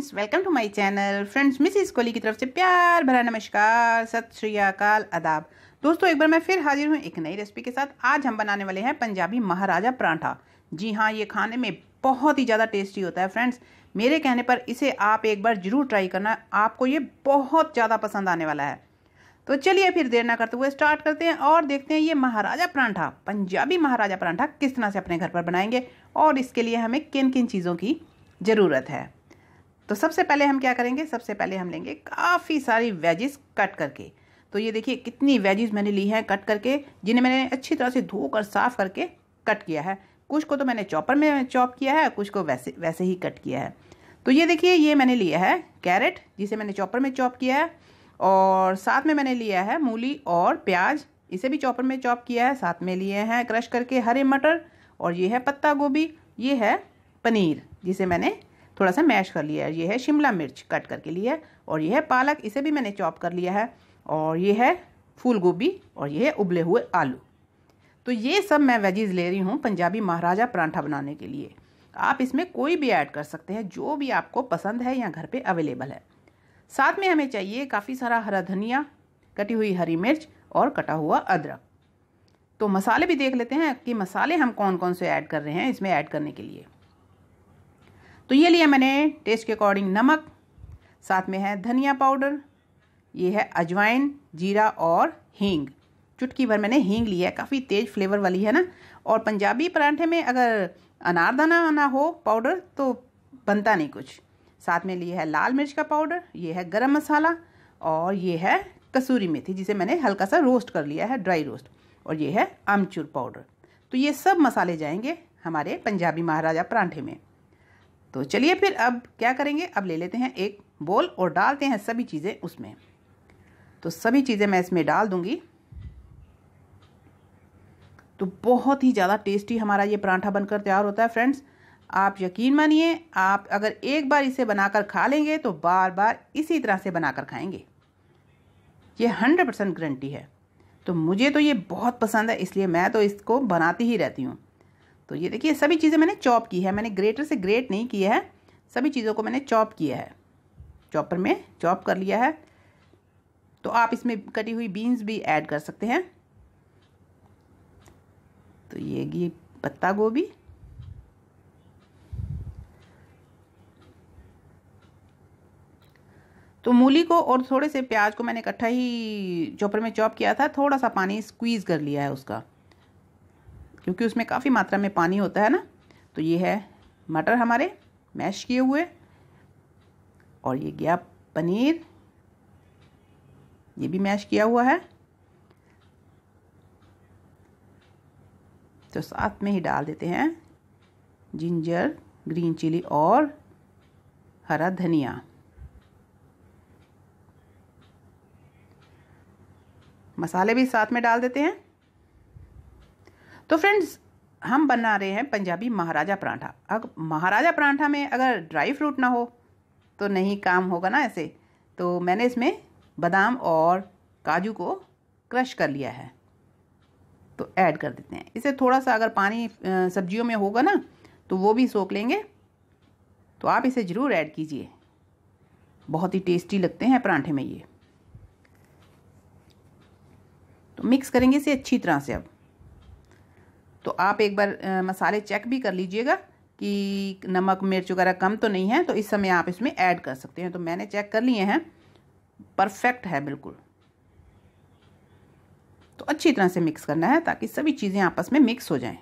friends welcome to my channel friends Mrs Kohli की तरफ से प्यार भरा नमस्कार सत श्री अकाल अदाब दोस्तों एक बार मैं फिर हाजिर हूँ एक नई रेसिपी के साथ आज हम बनाने वाले हैं पंजाबी महाराजा परांठा जी हाँ ये खाने में बहुत ही ज़्यादा टेस्टी होता है फ्रेंड्स मेरे कहने पर इसे आप एक बार ज़रूर ट्राई करना आपको ये बहुत ज़्यादा पसंद आने वाला है तो चलिए फिर देर ना करते हुए स्टार्ट करते हैं और देखते हैं ये महाराजा परांठा पंजाबी महाराजा परांठा किस तरह से अपने घर पर बनाएंगे और इसके लिए हमें किन किन चीज़ों की ज़रूरत है तो सबसे पहले हम क्या करेंगे सबसे पहले हम लेंगे काफ़ी सारी वेजिस कट करके तो ये देखिए कितनी वेजिस मैंने ली हैं कट करके जिन्हें मैंने अच्छी तरह से धोकर साफ करके कट किया है कुछ को तो मैंने चॉपर में चॉप किया है कुछ को वैसे वैसे ही कट किया है तो ये देखिए ये मैंने लिया है कैरेट जिसे मैंने चॉपर में चॉप किया है और साथ में मैंने लिया है मूली और प्याज इसे भी चॉपर में चॉप किया है साथ में लिए हैं क्रश करके हरे मटर और ये है पत्ता गोभी ये है पनीर जिसे मैंने थोड़ा सा मैश कर लिया है ये है शिमला मिर्च कट करके लिया है और ये है पालक इसे भी मैंने चॉप कर लिया है और ये है फूल गोभी और ये है उबले हुए आलू तो ये सब मैं वेजीज ले रही हूँ पंजाबी महाराजा परांठा बनाने के लिए आप इसमें कोई भी ऐड कर सकते हैं जो भी आपको पसंद है या घर पे अवेलेबल है साथ में हमें चाहिए काफ़ी सारा हरा धनिया कटी हुई हरी मिर्च और कटा हुआ अदरक तो मसाले भी देख लेते हैं कि मसाले हम कौन कौन से ऐड कर रहे हैं इसमें ऐड करने के लिए तो ये लिया मैंने टेस्ट के अकॉर्डिंग नमक साथ में है धनिया पाउडर ये है अजवाइन जीरा और हींग चुटकी भर मैंने हींग लिया है काफ़ी तेज़ फ्लेवर वाली है ना और पंजाबी पराठे में अगर अनारदाना ना हो पाउडर तो बनता नहीं कुछ साथ में लिए है लाल मिर्च का पाउडर ये है गरम मसाला और ये है कसूरी मेथी जिसे मैंने हल्का सा रोस्ट कर लिया है ड्राई रोस्ट और ये है आमचूर पाउडर तो ये सब मसाले जाएंगे हमारे पंजाबी महाराजा परांठे में तो चलिए फिर अब क्या करेंगे अब ले लेते हैं एक बोल और डालते हैं सभी चीज़ें उसमें तो सभी चीज़ें मैं इसमें डाल दूँगी तो बहुत ही ज़्यादा टेस्टी हमारा ये परांठा बनकर तैयार होता है फ्रेंड्स आप यकीन मानिए आप अगर एक बार इसे बनाकर खा लेंगे तो बार बार इसी तरह से बनाकर खाएंगे ये हंड्रेड परसेंट गारंटी है तो मुझे तो ये बहुत पसंद है इसलिए मैं तो इसको बनाती ही रहती हूँ तो ये देखिए सभी चीज़ें मैंने चॉप की है मैंने ग्रेटर से ग्रेट नहीं किया है सभी चीज़ों को मैंने चॉप किया है चॉपर में चॉप कर लिया है तो आप इसमें कटी हुई बीन्स भी ऐड कर सकते हैं तो ये घी पत्ता गोभी तो मूली को और थोड़े से प्याज को मैंने इकट्ठा ही चॉपर में चॉप किया था थोड़ा सा पानी स्क्वीज़ कर लिया है उसका क्योंकि उसमें काफ़ी मात्रा में पानी होता है ना तो ये है मटर हमारे मैश किए हुए और ये गया पनीर ये भी मैश किया हुआ है तो साथ में ही डाल देते हैं जिंजर ग्रीन चिली और हरा धनिया मसाले भी साथ में डाल देते हैं तो फ्रेंड्स हम बना रहे हैं पंजाबी महाराजा परांठा अब महाराजा परांठा में अगर ड्राई फ्रूट ना हो तो नहीं काम होगा ना ऐसे तो मैंने इसमें बादाम और काजू को क्रश कर लिया है तो ऐड कर देते हैं इसे थोड़ा सा अगर पानी सब्जियों में होगा ना तो वो भी सोख लेंगे तो आप इसे ज़रूर ऐड कीजिए बहुत ही टेस्टी लगते हैं परांठे में ये तो मिक्स करेंगे इसे अच्छी तरह से अब तो आप एक बार मसाले चेक भी कर लीजिएगा कि नमक मिर्च वगैरह कम तो नहीं है तो इस समय आप इसमें ऐड कर सकते हैं तो मैंने चेक कर लिए हैं परफेक्ट है बिल्कुल तो अच्छी तरह से मिक्स करना है ताकि सभी चीज़ें आपस में मिक्स हो जाएं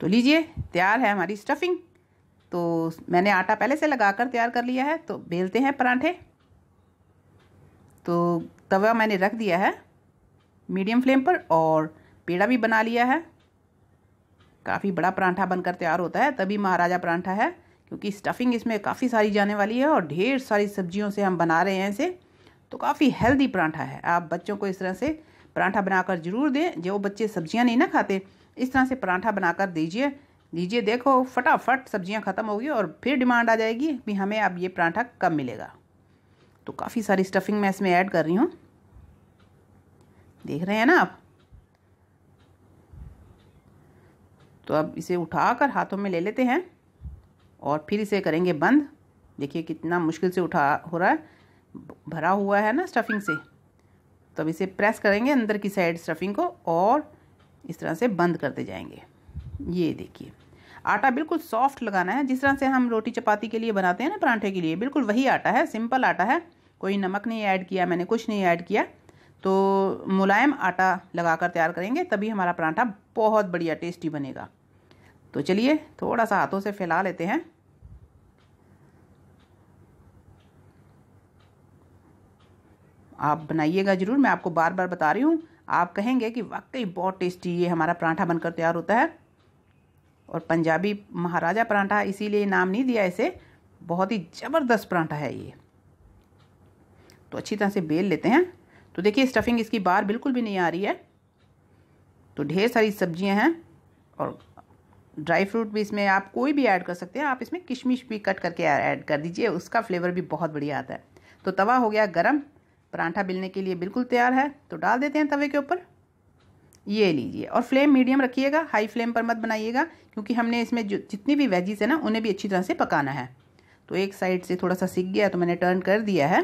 तो लीजिए तैयार है हमारी स्टफिंग तो मैंने आटा पहले से लगा कर तैयार कर लिया है तो बेलते हैं पराठे तो तवा मैंने रख दिया है मीडियम फ्लेम पर और पेड़ा भी बना लिया है काफ़ी बड़ा परांठा बनकर तैयार होता है तभी महाराजा परांठा है क्योंकि स्टफिंग इसमें काफ़ी सारी जाने वाली है और ढेर सारी सब्जियों से हम बना रहे हैं इसे तो काफ़ी हेल्दी परांठा है आप बच्चों को इस तरह से परांठा बनाकर जरूर दें जो बच्चे सब्जियां नहीं ना खाते इस तरह से परांठा बनाकर दीजिए दीजिए देखो फटाफट सब्जियां ख़त्म होगी और फिर डिमांड आ जाएगी कि हमें अब ये परांठा कब मिलेगा तो काफ़ी सारी स्टफिंग मैं इसमें ऐड कर रही हूँ देख रहे हैं ना आप तो अब इसे उठाकर हाथों में ले लेते हैं और फिर इसे करेंगे बंद देखिए कितना मुश्किल से उठा हो रहा है भरा हुआ है ना स्टफिंग से तो अब इसे प्रेस करेंगे अंदर की साइड स्टफिंग को और इस तरह से बंद करते जाएंगे ये देखिए आटा बिल्कुल सॉफ्ट लगाना है जिस तरह से हम रोटी चपाती के लिए बनाते हैं ना परांठे के लिए बिल्कुल वही आटा है सिंपल आटा है कोई नमक नहीं ऐड किया मैंने कुछ नहीं ऐड किया तो मुलायम आटा लगाकर तैयार करेंगे तभी हमारा परांठा बहुत बढ़िया टेस्टी बनेगा तो चलिए थोड़ा सा हाथों से फैला लेते हैं आप बनाइएगा ज़रूर मैं आपको बार बार बता रही हूँ आप कहेंगे कि वाकई बहुत टेस्टी ये हमारा पराठा बनकर तैयार होता है और पंजाबी महाराजा पराठा इसीलिए नाम नहीं दिया इसे बहुत ही ज़बरदस्त पराठा है ये तो अच्छी तरह से बेल लेते हैं तो देखिए स्टफिंग इसकी बाहर बिल्कुल भी नहीं आ रही है तो ढेर सारी सब्जियां हैं और ड्राई फ्रूट भी इसमें आप कोई भी ऐड कर सकते हैं आप इसमें किशमिश भी कट करके ऐड कर दीजिए उसका फ्लेवर भी बहुत बढ़िया आता है तो तवा हो गया गरम परांठा बिलने के लिए बिल्कुल तैयार है तो डाल देते हैं तवे के ऊपर ये लीजिए और फ्लेम मीडियम रखिएगा हाई फ्लेम पर मत बनाइएगा क्योंकि हमने इसमें जो जितनी भी वेजीज है ना उन्हें भी अच्छी तरह से पकाना है तो एक साइड से थोड़ा सा सीख गया तो मैंने टर्न कर दिया है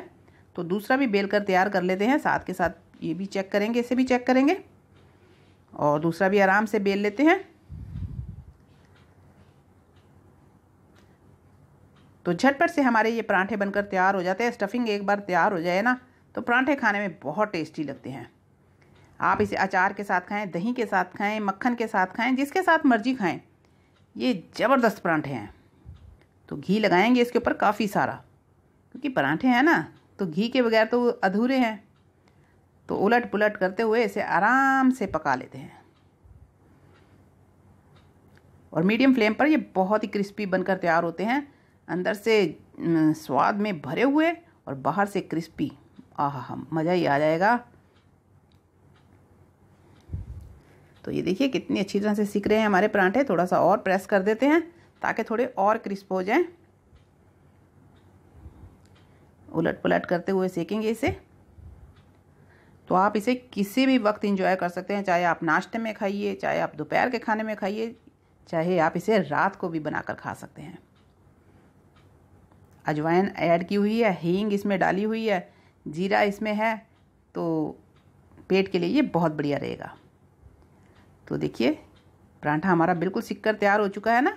तो दूसरा भी बेल कर तैयार कर लेते हैं साथ के साथ ये भी चेक करेंगे इसे भी चेक करेंगे और दूसरा भी आराम से बेल लेते हैं तो झटपट से हमारे ये पराठे बनकर तैयार हो जाते हैं स्टफिंग एक बार तैयार हो जाए ना तो पराठे खाने में बहुत टेस्टी लगते हैं आप इसे अचार के साथ खाएं दही के साथ खाएं मक्खन के साथ खाएं जिसके साथ मर्जी खाएं ये ज़बरदस्त पराठे हैं तो घी लगाएंगे इसके ऊपर काफ़ी सारा क्योंकि पराठे हैं ना तो घी के बगैर तो अधूरे हैं तो उलट पुलट करते हुए इसे आराम से पका लेते हैं और मीडियम फ्लेम पर ये बहुत ही क्रिस्पी बनकर तैयार होते हैं अंदर से स्वाद में भरे हुए और बाहर से क्रिस्पी आह मज़ा ही आ जाएगा तो ये देखिए कितनी अच्छी तरह से सीख रहे हैं हमारे परांठे थोड़ा सा और प्रेस कर देते हैं ताकि थोड़े और क्रिस्प हो जाएं उलट पलट करते हुए सेकेंगे इसे तो आप इसे किसी भी वक्त इंजॉय कर सकते हैं चाहे आप नाश्ते में खाइए चाहे आप दोपहर के खाने में खाइए चाहे आप इसे रात को भी बनाकर खा सकते हैं अजवाइन ऐड की हुई है हींग इसमें डाली हुई है जीरा इसमें है तो पेट के लिए ये बहुत बढ़िया रहेगा तो देखिए परांठा हमारा बिल्कुल सिक्कर तैयार हो चुका है ना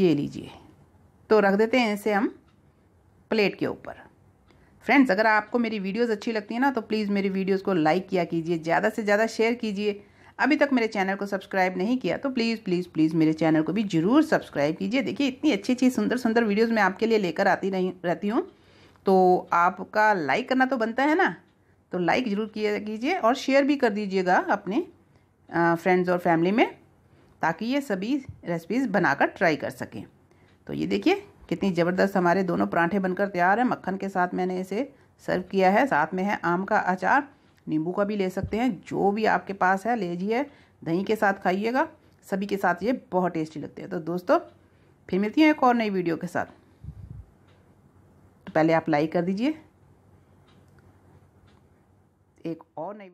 ये लीजिए तो रख देते हैं इसे हम प्लेट के ऊपर फ्रेंड्स अगर आपको मेरी वीडियोस अच्छी लगती है ना तो प्लीज़ मेरी वीडियोस को लाइक किया कीजिए ज़्यादा से ज़्यादा शेयर कीजिए अभी तक मेरे चैनल को सब्सक्राइब नहीं किया तो प्लीज़ प्लीज़ प्लीज़ मेरे चैनल को भी जरूर सब्सक्राइब कीजिए देखिए इतनी अच्छी अच्छी सुंदर सुंदर वीडियोज़ मैं आपके लिए लेकर आती रही रहती हूँ तो आपका लाइक करना तो बनता है ना तो लाइक ज़रूर किया कीजिए और शेयर भी कर दीजिएगा अपने फ्रेंड्स और फैमिली में ताकि ये सभी रेसिपीज़ बनाकर ट्राई कर सकें तो ये देखिए कितनी ज़बरदस्त हमारे दोनों परांठे बनकर तैयार हैं मक्खन के साथ मैंने इसे सर्व किया है साथ में है आम का अचार नींबू का भी ले सकते हैं जो भी आपके पास है लेजिए दही के साथ खाइएगा सभी के साथ ये बहुत टेस्टी लगते हैं तो दोस्तों फिर मिलती हैं एक और नई वीडियो के साथ तो पहले आप लाइक कर दीजिए एक और नई